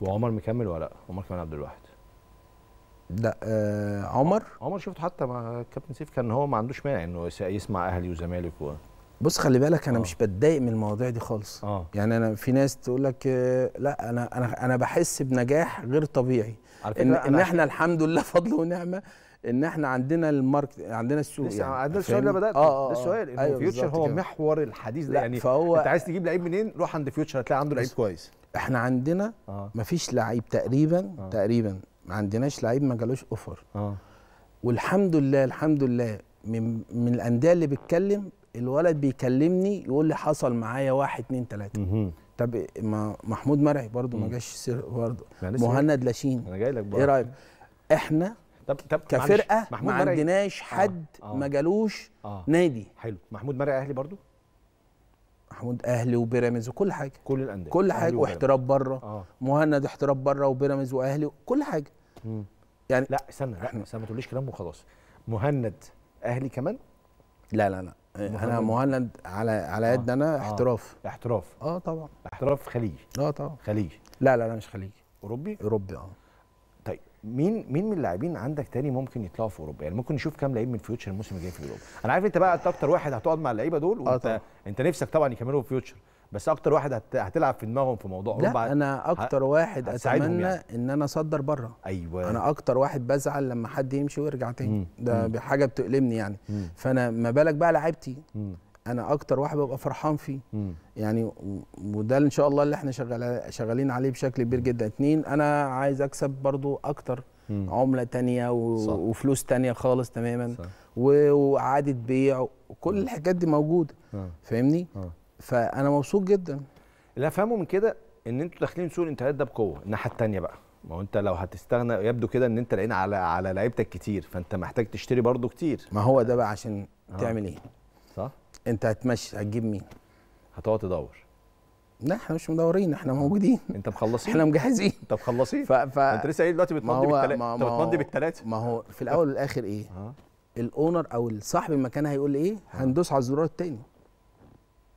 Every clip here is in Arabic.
وعمر مكمل ولا لا؟ عمر كمان عبد الواحد لا آه عمر عمر شفت حتى مع كابتن سيف كان هو ما عندوش مانع انه يسمع اهلي وزمالك و... بص خلي بالك انا أوه. مش بتضايق من المواضيع دي خالص أوه. يعني انا في ناس تقول لك لا انا انا انا بحس بنجاح غير طبيعي ان, إن احنا الحمد لله فضل ونعمه ان احنا عندنا الماركت عندنا السوق لسه يعني عندنا السؤال اللي بدات آه آه ده السؤال آه. انه أيوة فيوتشر هو كده. محور الحديث ده يعني فهو انت عايز تجيب لعيب منين روح عند فيوتشر هتلاقي عنده لعيب كويس احنا عندنا آه. مفيش لعيب تقريبا آه. تقريبا ما عندناش لعيب ما جالوش اوفر آه. والحمد لله الحمد لله من من الانديه اللي بتتكلم الولد بيكلمني يقول لي حصل معايا واحد اتنين تلاته طب ما محمود مرعي برضه ما جاش سير برضه مهند لاشين انا جاي لك برضه ايه رايك احنا طب طب كفرقه ما عندناش آه. حد آه. آه. ما جالوش آه. نادي حلو محمود مرعي اهلي برضه محمود اهلي وبيراميدز وكل حاجه كل الانديه كل حاجه واحتراف بره آه. مهند احتراف بره وبيراميدز واهلي كل حاجه مم. يعني لا استنى لا استنى ما تقوليش كلام وخلاص مهند اهلي كمان لا لا لا مهند. انا مهند على على آه. يدنا انا آه. احتراف آه. احتراف اه طبعا احتراف خليجي اه طبعا خليجي لا لا لا مش خليجي اوروبي اوروبي اه طيب مين مين من اللاعبين عندك تاني ممكن يطلعوا في اوروبا يعني ممكن نشوف كام لعيب من فيوتشر الموسم الجاي في اوروبا انا عارف انت بقى انت اكتر واحد هتقعد مع اللعيبه دول آه، وانت آه انت نفسك طبعا يكملوا في فيوتشر بس اكتر واحد هتلعب في دماغهم في موضوع لا انا اكتر واحد اتمنى يعني. ان انا اصدر بره ايوه انا اكتر واحد بزعل لما حد يمشي ويرجع تاني ده مم. حاجه بتؤلمني يعني مم. فانا ما بالك بقى لعيبتي انا اكتر واحد ببقى فرحان فيه مم. يعني وده ان شاء الله اللي احنا شغال شغالين عليه بشكل كبير جدا اتنين انا عايز اكسب برضو اكتر مم. عمله تانية و... صح. وفلوس تانية خالص تماما صح. و... وعاده بيع وكل الحاجات دي موجوده آه. فاهمني آه. فانا مبسوط جدا اللي افهمه من كده ان انتوا داخلين سوق الانتقالات ده بقوه الناحيه الثانيه بقى ما هو انت لو هتستغنى يبدو كده ان انت لقينا على على لعيبتك كتير فانت محتاج تشتري برضه كتير ما هو ده بقى عشان آه. تعمل ايه صح انت هتمشي هتجيب مين هتقعد تدور لا احنا مش مدورين احنا آه. موجودين انت مخلصين احنا مجهزين انت مخلصين ف... ف... انت لسه قايل دلوقتي بتمضي بالثلاثه انت بتمضي بالثلاثه ما هو في الاول والاخر ايه آه. الاونر او صاحب المكان هيقول ايه آه. هندوس على الزرار التاني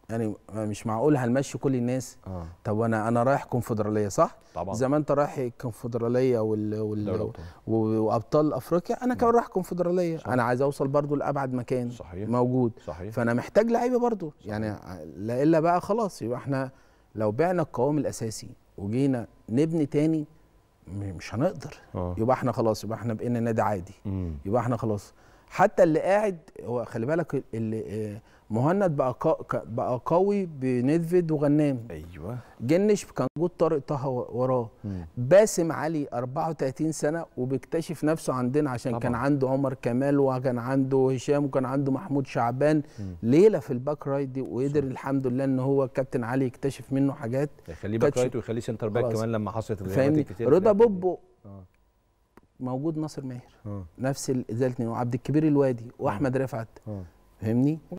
يعني مش معقول هنمشي كل الناس آه. طب انا انا رايح كونفدراليه صح طبعا زي ما انت رايح الكونفدراليه وال... وال... وابطال افريقيا انا كمان رايح كونفدراليه انا عايز اوصل برضو لابعد مكان صحيح. موجود صحيح. فانا محتاج لعيبه برضو صحيح. يعني لا الا بقى خلاص يبقى احنا لو بعنا القوام الاساسي وجينا نبني تاني مش هنقدر آه. يبقى احنا خلاص يبقى احنا بقينا نادي عادي مم. يبقى احنا خلاص حتى اللي قاعد هو خلي بالك اللي آه، مهند بقى بقى قوي بنيدفيد وغنام ايوه جنش كان جود طارق طه وراه باسم علي 34 سنه وبيكتشف نفسه عندنا عشان طبعا. كان عنده عمر كمال وكان عنده هشام وكان عنده محمود شعبان مم. ليله في الباك رايت دي وقدر الحمد لله ان هو الكابتن علي يكتشف منه حاجات يخليه باك رايت ويخليه سنتر باك كمان لما حصلت الغيابات الكتير رضا بوبو آه. موجود ناصر ماهر آه. نفس زي الاثنين وعبد الكبير الوادي واحمد آه. رفعت آه. فاهمني